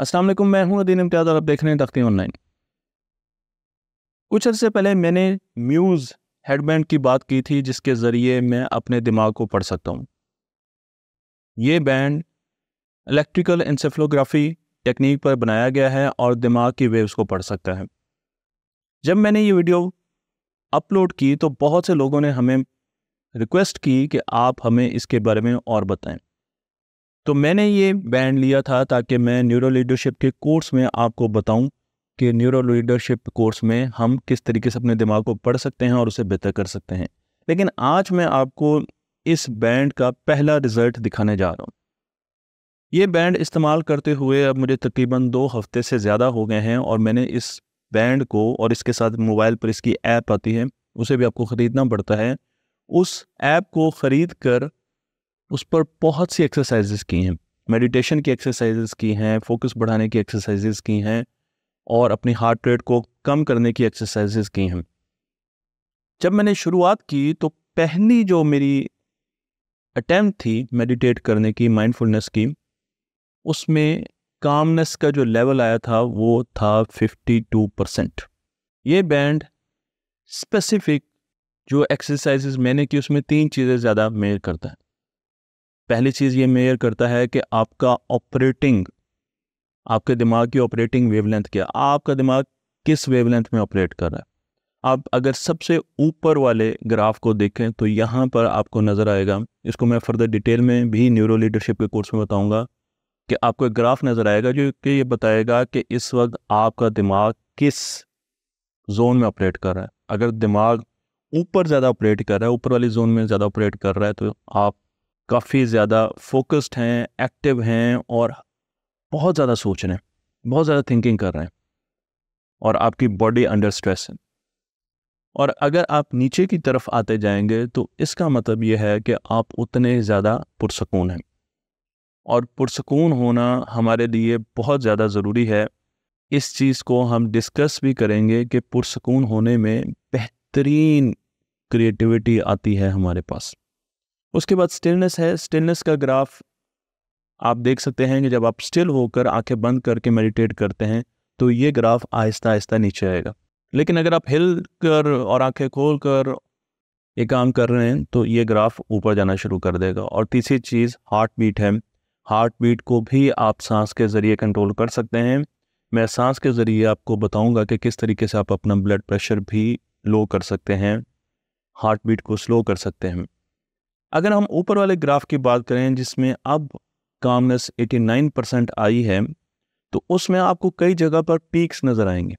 अस्सलाम मैं हूं अदीन इम्तियाज़ और आप देख रहे हैं तख्ती ऑनलाइन कुछ अर्से पहले मैंने म्यूज़ हेडबैंड की बात की थी जिसके ज़रिए मैं अपने दिमाग को पढ़ सकता हूँ ये बैंड इलेक्ट्रिकल इंसेफ्लोग्राफी टेक्निक पर बनाया गया है और दिमाग की वेव्स को पढ़ सकता है जब मैंने ये वीडियो अपलोड की तो बहुत से लोगों ने हमें रिक्वेस्ट की कि आप हमें इसके बारे में और बताएं तो मैंने ये बैंड लिया था ताकि मैं न्यूरो लीडरशिप के कोर्स में आपको बताऊं कि न्यूरो लीडरशिप कोर्स में हम किस तरीके से अपने दिमाग को पढ़ सकते हैं और उसे बेहतर कर सकते हैं लेकिन आज मैं आपको इस बैंड का पहला रिज़ल्ट दिखाने जा रहा हूँ ये बैंड इस्तेमाल करते हुए अब मुझे तकरीबन दो हफ्ते से ज़्यादा हो गए हैं और मैंने इस बैंड को और इसके साथ मोबाइल पर इसकी ऐप आती है उसे भी आपको ख़रीदना पड़ता है उस ऐप को ख़रीद कर उस पर बहुत सी एक्सरसाइजेस की हैं मेडिटेशन की एक्सरसाइजेस की हैं फोकस बढ़ाने की एक्सरसाइजेस की हैं और अपनी हार्ट रेट को कम करने की एक्सरसाइजेस की हैं जब मैंने शुरुआत की तो पहली जो मेरी अटैम्प्ट थी मेडिटेट करने की माइंडफुलनेस की उसमें कामनेस का जो लेवल आया था वो था 52 परसेंट ये बैंड स्पेसिफिक जो एक्सरसाइजेज मैंने की उसमें तीन चीज़ें ज़्यादा मेल करता है पहली चीज़ ये मेयर करता है कि आपका ऑपरेटिंग आपके दिमाग की ऑपरेटिंग वेवलेंथ क्या आपका दिमाग किस वेवलेंथ में ऑपरेट कर रहा है आप अगर सबसे ऊपर वाले ग्राफ को देखें तो यहाँ पर आपको नज़र आएगा इसको मैं फर्दर डिटेल में भी न्यूरो लीडरशिप के कोर्स में बताऊँगा कि आपको एक ग्राफ नज़र आएगा जो कि ये बताएगा कि इस वक्त आपका दिमाग किस जोन में ऑपरेट कर रहा है अगर दिमाग ऊपर ज़्यादा ऑपरेट कर रहा है ऊपर वाली जोन में ज़्यादा ऑपरेट कर रहा है तो आप काफ़ी ज़्यादा फोकस्ड हैं एक्टिव हैं और बहुत ज़्यादा सोच रहे हैं बहुत ज़्यादा थिंकिंग कर रहे हैं और आपकी बॉडी अंडर स्ट्रेस है और अगर आप नीचे की तरफ आते जाएंगे तो इसका मतलब यह है कि आप उतने ज़्यादा पुरसकून हैं और पुरसकून होना हमारे लिए बहुत ज़्यादा ज़रूरी है इस चीज़ को हम डिस्कस भी करेंगे कि पुरसकून होने में बेहतरीन क्रिएटिविटी आती है हमारे पास उसके बाद स्टिलनेस है स्टिलनेस का ग्राफ आप देख सकते हैं कि जब आप स्टिल होकर आंखें बंद करके मेडिटेट करते हैं तो ये ग्राफ आहिस्ता आहिस्ता नीचे आएगा लेकिन अगर आप हिल कर और आंखें खोल कर ये काम कर रहे हैं तो ये ग्राफ ऊपर जाना शुरू कर देगा और तीसरी चीज़ हार्ट बीट है हार्ट बीट को भी आप सांस के ज़रिए कंट्रोल कर सकते हैं मैं सांस के ज़रिए आपको बताऊंगा कि किस तरीके से आप अपना ब्लड प्रेशर भी लो कर सकते हैं हार्ट बीट को स्लो कर सकते हैं अगर हम ऊपर वाले ग्राफ की बात करें जिसमें अब कामनेस 89 परसेंट आई है तो उसमें आपको कई जगह पर पीक्स नज़र आएंगे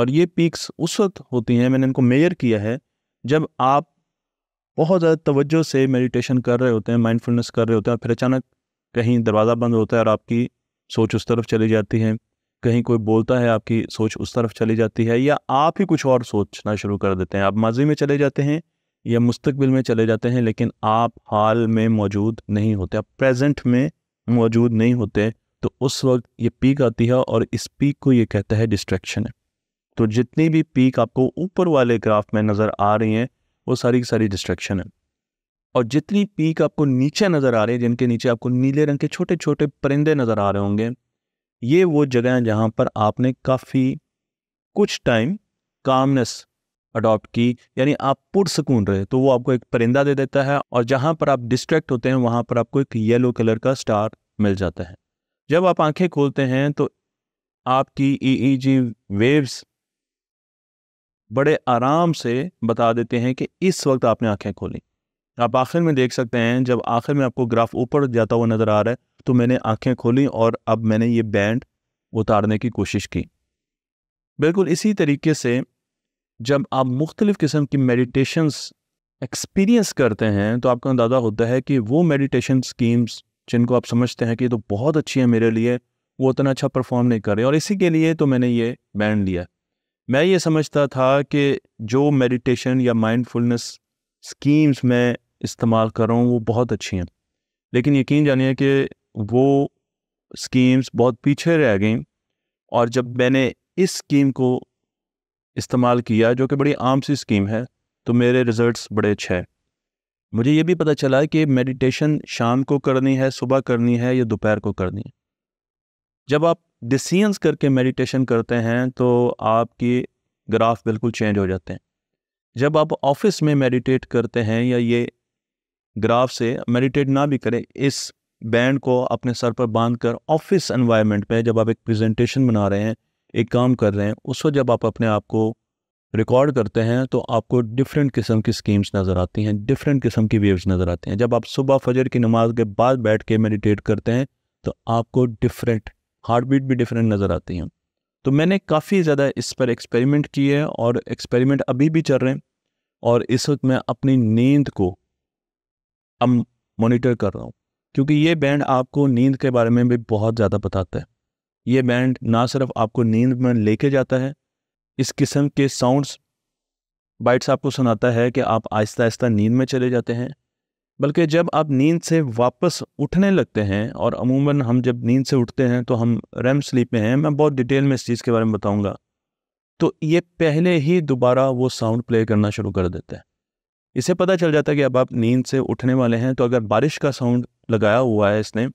और ये पीक्स उस वक्त होती हैं मैंने इनको मेयर किया है जब आप बहुत ज़्यादा तवज्जो से मेडिटेशन कर रहे होते हैं माइंडफुलनेस कर रहे होते हैं और फिर अचानक कहीं दरवाज़ा बंद होता है और आपकी सोच उस तरफ चली जाती है कहीं कोई बोलता है आपकी सोच उस तरफ चली जाती है या आप ही कुछ और सोचना शुरू कर देते हैं आप माजी में चले जाते हैं या मुस्तबिल में चले जाते हैं लेकिन आप हाल में मौजूद नहीं होते आप प्रेजेंट में मौजूद नहीं होते तो उस वक्त ये पीक आती है और इस पीक को ये कहता है डिस्ट्रैक्शन है तो जितनी भी पीक आपको ऊपर वाले ग्राफ में नज़र आ रही हैं वो सारी की सारी डिस्ट्रैक्शन है और जितनी पीक आपको नीचे नज़र आ रही है जिनके नीचे आपको नीले रंग के छोटे छोटे परिंदे नज़र आ रहे होंगे ये वो जगह हैं जहाँ पर आपने काफ़ी कुछ टाइम कामनेस अडॉप्ट की यानी आप पुरसकून रहे तो वो आपको एक परिंदा दे देता है और जहाँ पर आप डिस्ट्रैक्ट होते हैं वहाँ पर आपको एक येलो कलर का स्टार मिल जाता है जब आप आंखें खोलते हैं तो आपकी ईईजी e वेव्स e बड़े आराम से बता देते हैं कि इस वक्त आपने आंखें खोली आप आखिर में देख सकते हैं जब आखिर में आपको ग्राफ ऊपर जाता हुआ नज़र आ रहा है तो मैंने आंखें खोली और अब मैंने ये बैंड उतारने की कोशिश की बिल्कुल इसी तरीके से जब आप मुख्तलिफ़ किस्म की मेडिटेशंस एक्सपीरियंस करते हैं तो आपका अंदाज़ा होता है कि वो मेडिटेशन स्कीम्स जिनको आप समझते हैं कि तो बहुत अच्छी है मेरे लिए वो उतना अच्छा परफॉर्म नहीं कर रहे और इसी के लिए तो मैंने ये बैन लिया मैं ये समझता था कि जो मेडिटेशन या माइंडफुलनेस स्कीम्स मैं इस्तेमाल कर रहा हूँ वो बहुत अच्छी हैं लेकिन यकीन जानिए कि वो स्कीम्स बहुत पीछे रह गई और जब मैंने इस स्कीम को इस्तेमाल किया जो कि बड़ी आम सी स्कीम है तो मेरे रिज़ल्ट्स बड़े अच्छे हैं मुझे ये भी पता चला कि मेडिटेशन शाम को करनी है सुबह करनी है या दोपहर को करनी है जब आप डिसीजंस करके मेडिटेशन करते हैं तो आपकी ग्राफ बिल्कुल चेंज हो जाते हैं जब आप ऑफिस में मेडिटेट करते हैं या ये ग्राफ से मेडिटेट ना भी करें इस बैंड को अपने सर पर बांध कर ऑफिस एनवायरनमेंट में जब आप एक प्रेजेंटेशन बना रहे हैं एक काम कर रहे हैं उस वक्त जब आप अपने आप को रिकॉर्ड करते हैं तो आपको डिफरेंट किस्म की स्कीम्स नज़र आती हैं डिफरेंट किस्म की वेव्स नज़र आती हैं जब आप सुबह फजर की नमाज के बाद बैठ के मेडिटेट करते हैं तो आपको डिफरेंट हार्ट बीट भी डिफरेंट नज़र आती हैं तो मैंने काफ़ी ज़्यादा इस पर एक्सपेरिमेंट किए हैं और एक्सपेरिमेंट अभी भी चल रहे हैं और इस वक्त मैं अपनी नींद को अब मोनिटर कर रहा हूँ क्योंकि ये बैंड आपको नींद के बारे में भी बहुत ज़्यादा बताता है ये बैंड ना सिर्फ आपको नींद में लेके जाता है इस किस्म के साउंड्स बाइट्स आपको सुनाता है कि आप आहिस्ता आहिस्ता नींद में चले जाते हैं बल्कि जब आप नींद से वापस उठने लगते हैं और अमूमन हम जब नींद से उठते हैं तो हम रैम स्लीप में हैं मैं बहुत डिटेल में इस चीज़ के बारे में बताऊंगा तो ये पहले ही दोबारा वो साउंड प्ले करना शुरू कर देते हैं इसे पता चल जाता है कि अब आप नींद से उठने वाले हैं तो अगर बारिश का साउंड लगाया हुआ है इसने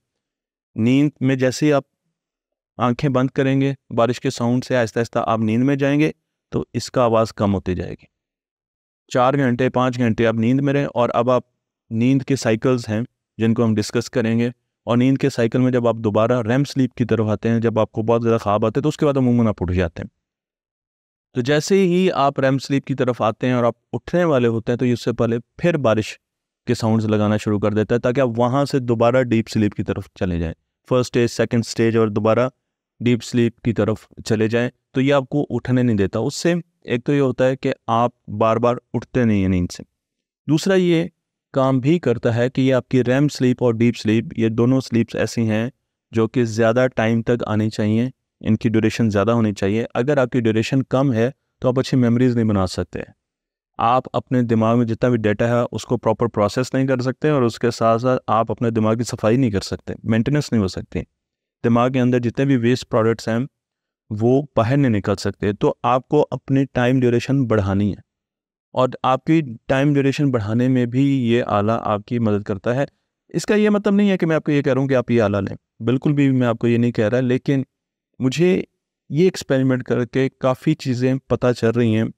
नींद में जैसे ही आप आंखें बंद करेंगे बारिश के साउंड से आहिस्ता आहिस्ता आप नींद में जाएंगे तो इसका आवाज़ कम होती जाएगी चार घंटे पाँच घंटे आप नींद में रहें और अब आप नींद के साइकिल्स हैं जिनको हम डिस्कस करेंगे और नींद के साइकिल में जब आप दोबारा रैम स्लीप की तरफ आते हैं जब आपको बहुत ज़्यादा ख्वाब आते हैं तो उसके बाद अमूमन आप उठ जाते हैं तो जैसे ही आप रैम स्लीप की तरफ आते हैं और आप उठने वाले होते हैं तो इससे पहले फिर बारिश के साउंड्स लगाना शुरू कर देता है ताकि आप वहाँ से दोबारा डीप स्लीप की तरफ चले जाएँ फर्स्ट स्टेज सेकेंड स्टेज और दोबारा डीप स्लीप की तरफ चले जाएं तो ये आपको उठने नहीं देता उससे एक तो ये होता है कि आप बार बार उठते नहीं हैं नींद से दूसरा ये काम भी करता है कि ये आपकी रैम स्लीप और डीप स्लीप ये दोनों स्लीप्स ऐसी हैं जो कि ज़्यादा टाइम तक आनी चाहिए इनकी ड्यूरेशन ज़्यादा होनी चाहिए अगर आपकी ड्यूरेशन कम है तो आप अच्छी मेमोरीज नहीं बना सकते आप अपने दिमाग में जितना भी डेटा है उसको प्रॉपर प्रोसेस नहीं कर सकते और उसके साथ साथ आप अपने दिमाग की सफाई नहीं कर सकते मेंटेनेंस नहीं हो सकती दिमाग के अंदर जितने भी वेस्ट प्रोडक्ट्स हैं वो बाहर नहीं निकल सकते तो आपको अपने टाइम ड्यूरेशन बढ़ानी है और आपकी टाइम ड्यूरेशन बढ़ाने में भी ये आला आपकी मदद करता है इसका ये मतलब नहीं है कि मैं आपको ये कह रहा हूँ कि आप ये आला लें बिल्कुल भी मैं आपको ये नहीं कह रहा लेकिन मुझे ये एक्सपेरिमेंट करके काफ़ी चीज़ें पता चल रही हैं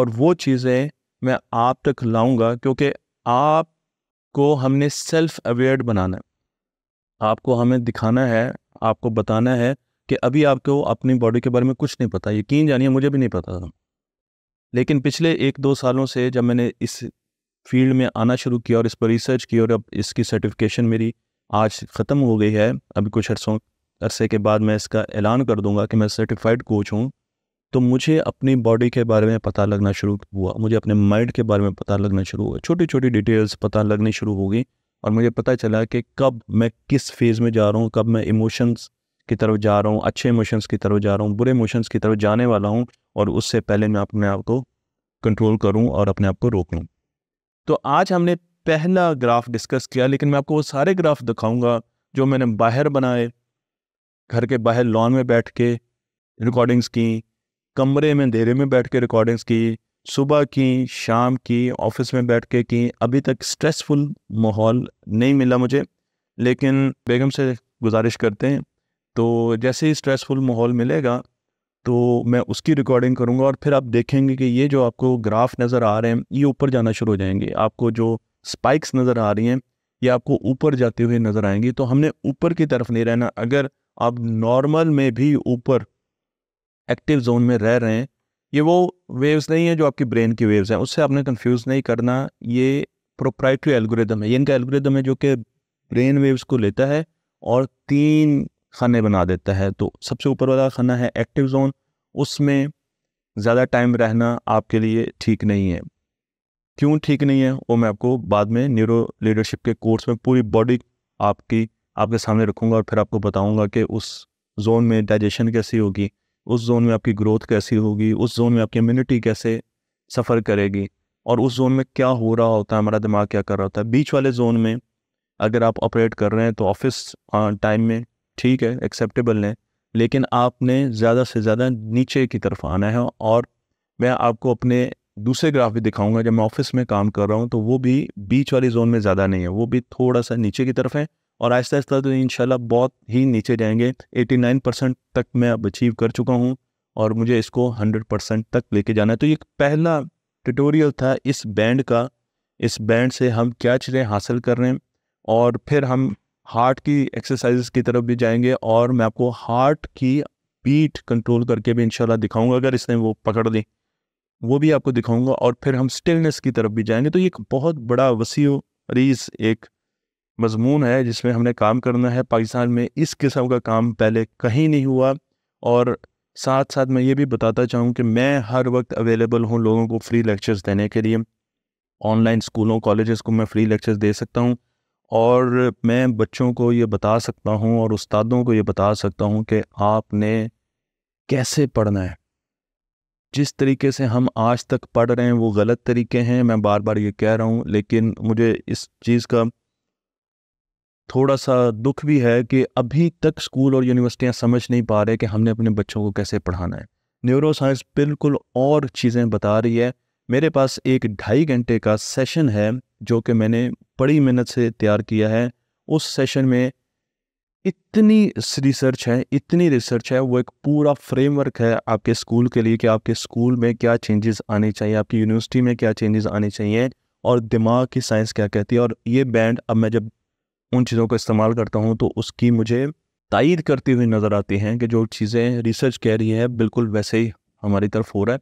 और वो चीज़ें मैं आप तक लाऊंगा क्योंकि आपको हमने सेल्फ अवेयर बनाना है आपको हमें दिखाना है आपको बताना है कि अभी आपको अपनी बॉडी के बारे में कुछ नहीं पता यकीन जानिए मुझे भी नहीं पता था लेकिन पिछले एक दो सालों से जब मैंने इस फील्ड में आना शुरू किया और इस पर रिसर्च की और अब इसकी सर्टिफिकेशन मेरी आज ख़त्म हो गई है अभी कुछ अरसों अरसे के बाद मैं इसका ऐलान कर दूंगा कि मैं सर्टिफाइड कोच हूँ तो मुझे अपनी बॉडी के बारे में पता लगना शुरू हुआ मुझे अपने माइंड के बारे में पता लगना शुरू हुआ छोटी छोटी डिटेल्स पता लगनी शुरू हो गई और मुझे पता चला कि कब मैं किस फेज़ में जा रहा हूँ कब मैं इमोशंस की तरफ जा रहा हूँ अच्छे इमोशंस की तरफ जा रहा हूँ बुरे इमोशंस की तरफ जाने वाला हूँ और उससे पहले मैं अपने आप को कंट्रोल करूँ और अपने आप को रोक लूँ तो आज हमने पहला ग्राफ डिस्कस किया लेकिन मैं आपको वो सारे ग्राफ दिखाऊंगा जो मैंने बाहर बनाए घर के बाहर लॉन में बैठ के रिकॉर्डिंग्स की कमरे में देरे में बैठ के रिकॉर्डिंग्स की सुबह की शाम की ऑफिस में बैठ के की अभी तक स्ट्रेसफुल माहौल नहीं मिला मुझे लेकिन बेगम से गुजारिश करते हैं तो जैसे ही स्ट्रेसफुल माहौल मिलेगा तो मैं उसकी रिकॉर्डिंग करूँगा और फिर आप देखेंगे कि ये जो आपको ग्राफ नज़र आ रहे हैं ये ऊपर जाना शुरू हो जाएंगे आपको जो स्पाइक्स नज़र आ रही हैं ये आपको ऊपर जाते हुए नज़र आएंगी तो हमने ऊपर की तरफ नहीं रहना अगर आप नॉर्मल में भी ऊपर एक्टिव जोन में रह रहे हैं ये वो वेव्स नहीं है जो आपकी ब्रेन की वेव्स हैं उससे आपने कंफ्यूज नहीं करना ये प्रोप्राइटरी एल्गोरिदम है ये इनका एल्गोरिदम है जो कि ब्रेन वेव्स को लेता है और तीन खाने बना देता है तो सबसे ऊपर वाला खाना है एक्टिव जोन उसमें ज़्यादा टाइम रहना आपके लिए ठीक नहीं है क्यों ठीक नहीं है वो मैं आपको बाद में न्यूरो लीडरशिप के कोर्स में पूरी बॉडी आपकी आपके सामने रखूँगा और फिर आपको बताऊँगा कि उस जोन में डाइजेशन कैसी होगी उस जोन में आपकी ग्रोथ कैसी होगी उस जोन में आपकी इम्यूनिटी कैसे सफ़र करेगी और उस जोन में क्या हो रहा होता है हमारा दिमाग क्या कर रहा होता है बीच वाले जोन में अगर आप ऑपरेट कर रहे हैं तो ऑफिस टाइम में ठीक है एक्सेप्टेबल है लेकिन आपने ज़्यादा से ज़्यादा नीचे की तरफ आना है और मैं आपको अपने दूसरे ग्राफ भी दिखाऊंगा जब मैं ऑफिस में काम कर रहा हूँ तो वो भी बीच वाली जोन में ज़्यादा नहीं है वो भी थोड़ा सा नीचे की तरफ है और आहिस्ता आहिस्ता तो इन बहुत ही नीचे जाएंगे 89 परसेंट तक मैं अब अचीव कर चुका हूँ और मुझे इसको 100 परसेंट तक लेके जाना है तो ये पहला ट्यूटोरियल था इस बैंड का इस बैंड से हम क्या चीज़ें हासिल कर रहे हैं और फिर हम हार्ट की एक्सरसाइज की तरफ भी जाएंगे और मैं आपको हार्ट की बीट कंट्रोल करके भी इंशाल्लाह दिखाऊंगा अगर इसने वो पकड़ ली वो भी आपको दिखाऊंगा और फिर हम स्टिलनेस की तरफ भी जाएंगे तो ये एक बहुत बड़ा वसी रीज एक मजमून है जिसमें हमने काम करना है पाकिस्तान में इस किस्म का काम पहले कहीं नहीं हुआ और साथ साथ मैं ये भी बताता चाहूँ कि मैं हर वक्त अवेलेबल हूँ लोगों को फ्री लेक्चर्स देने के लिए ऑनलाइन स्कूलों कॉलेजेस को मैं फ्री लेक्चर्स दे सकता हूँ और मैं बच्चों को ये बता सकता हूँ और उस्तादों को ये बता सकता हूँ कि आपने कैसे पढ़ना है जिस तरीके से हम आज तक पढ़ रहे हैं वो गलत तरीके हैं मैं बार बार ये कह रहा हूँ लेकिन मुझे इस चीज़ का थोड़ा सा दुख भी है कि अभी तक स्कूल और यूनिवर्सिटियाँ समझ नहीं पा रहे कि हमने अपने बच्चों को कैसे पढ़ाना है न्यूरो साइंस बिल्कुल और चीज़ें बता रही है मेरे पास एक ढाई घंटे का सेशन है जो कि मैंने बड़ी मेहनत से तैयार किया है उस सेशन में इतनी रिसर्च है इतनी रिसर्च है वो एक पूरा फ्रेमवर्क है आपके स्कूल के लिए कि आपके स्कूल में क्या चेंजेस आने चाहिए आपकी यूनिवर्सिटी में क्या चेंजेस आने चाहिए और दिमाग की साइंस क्या कहती है और ये बैंड अब मैं जब उन चीज़ों का इस्तेमाल करता हूँ तो उसकी मुझे तायद करती हुई नज़र आती हैं कि जो चीज़ें रिसर्च कह रही है बिल्कुल वैसे ही हमारी तरफ हो रहा है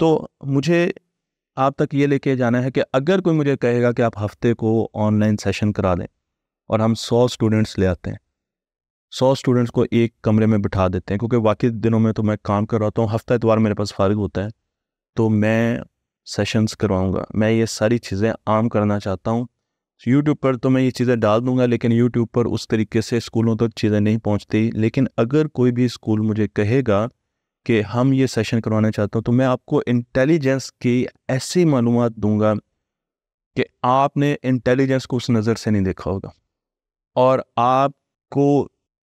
तो मुझे आप तक ये लेके जाना है कि अगर कोई मुझे कहेगा कि आप हफ्ते को ऑनलाइन सेशन करा दें और हम सौ स्टूडेंट्स ले आते हैं सौ स्टूडेंट्स को एक कमरे में बिठा देते हैं क्योंकि बाकी दिनों में तो मैं काम कर रहा हूँ हफ्ता एतवार मेरे पास फारिग होता है तो मैं सेशंस करवाऊँगा मैं ये सारी चीज़ें आम करना चाहता हूँ यूट्यूब पर तो मैं ये चीज़ें डाल दूंगा लेकिन यूट्यूब पर उस तरीके से स्कूलों तक तो चीज़ें नहीं पहुंचती लेकिन अगर कोई भी स्कूल मुझे कहेगा कि हम ये सेशन करवाना चाहता हूँ तो मैं आपको इंटेलिजेंस की ऐसी मालूम दूंगा कि आपने इंटेलिजेंस को उस नज़र से नहीं देखा होगा और आपको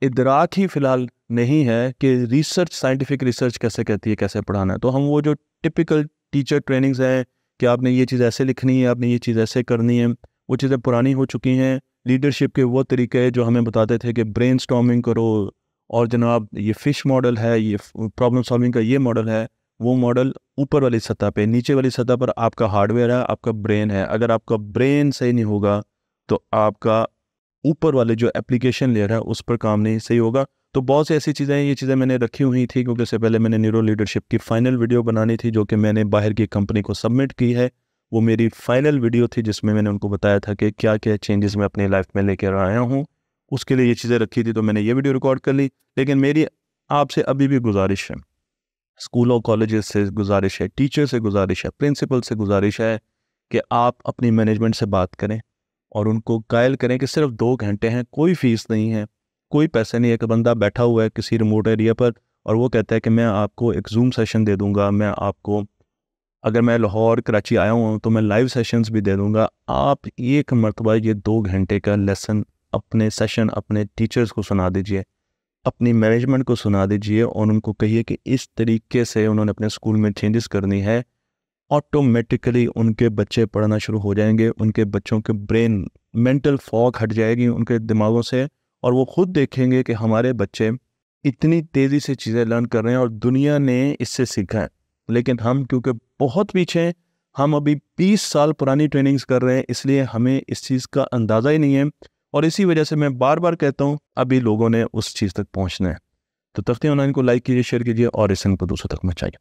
इदराक ही फ़िलहाल नहीं है कि रिसर्च साइंटिफिक रिसर्च कैसे कहती है कैसे पढ़ाना है तो हम वो जो टिपिकल टीचर ट्रेनिंग्स हैं कि आपने ये चीज़ ऐसे लिखनी है आपने ये चीज़ ऐसे करनी है वो चीज़ें पुरानी हो चुकी हैं लीडरशिप के वो तरीके जो हमें बताते थे कि ब्रेन करो और जनाब ये फ़िश मॉडल है ये प्रॉब्लम सॉल्विंग का ये मॉडल है वो मॉडल ऊपर वाली सतह पे नीचे वाली सतह पर आपका हार्डवेयर है आपका ब्रेन है अगर आपका ब्रेन सही नहीं होगा तो आपका ऊपर वाले जो एप्लीकेशन लेयर है उस पर काम नहीं सही होगा तो बहुत सी ऐसी चीज़ें हैं ये चीज़ें मैंने रखी हुई थी क्योंकि इससे पहले मैंने न्यूरो लीडरशिप की फ़ाइनल वीडियो बनानी थी जो कि मैंने बाहर की कंपनी को सबमिट की है वो मेरी फाइनल वीडियो थी जिसमें मैंने उनको बताया था कि क्या क्या चेंजेस मैं अपनी लाइफ में लेकर आया हूँ उसके लिए ये चीज़ें रखी थी तो मैंने ये वीडियो रिकॉर्ड कर ली लेकिन मेरी आपसे अभी भी गुजारिश है स्कूल और से गुजारिश है टीचर से गुजारिश है प्रिंसिपल से गुजारिश है कि आप अपनी मैनेजमेंट से बात करें और उनको कायल करें कि सिर्फ दो घंटे हैं कोई फीस नहीं है कोई पैसे नहीं है एक बंदा बैठा हुआ है किसी रिमोट एरिया पर और वो कहता है कि मैं आपको एक जूम सेशन दे दूंगा मैं आपको अगर मैं लाहौर कराची आया हूँ तो मैं लाइव सेशंस भी दे दूँगा आप एक मरतबा ये दो घंटे का लेसन अपने सेशन अपने टीचर्स को सुना दीजिए अपनी मैनेजमेंट को सुना दीजिए और उनको कहिए कि इस तरीके से उन्होंने अपने स्कूल में चेंजेस करनी है ऑटोमेटिकली उनके बच्चे पढ़ना शुरू हो जाएंगे उनके बच्चों के ब्रेन मेंटल फॉग हट जाएगी उनके दिमागों से और वो खुद देखेंगे कि हमारे बच्चे इतनी तेज़ी से चीज़ें लर्न कर रहे हैं और दुनिया ने इससे सीखा है लेकिन हम क्योंकि बहुत पीछे हैं हम अभी बीस साल पुरानी ट्रेनिंग्स कर रहे हैं इसलिए हमें इस चीज़ का अंदाज़ा ही नहीं है और इसी वजह से मैं बार बार कहता हूँ अभी लोगों ने उस चीज़ तक पहुँचना है तो तख्ती को लाइक कीजिए शेयर कीजिए और इस को दूसरों तक पहुँचाइए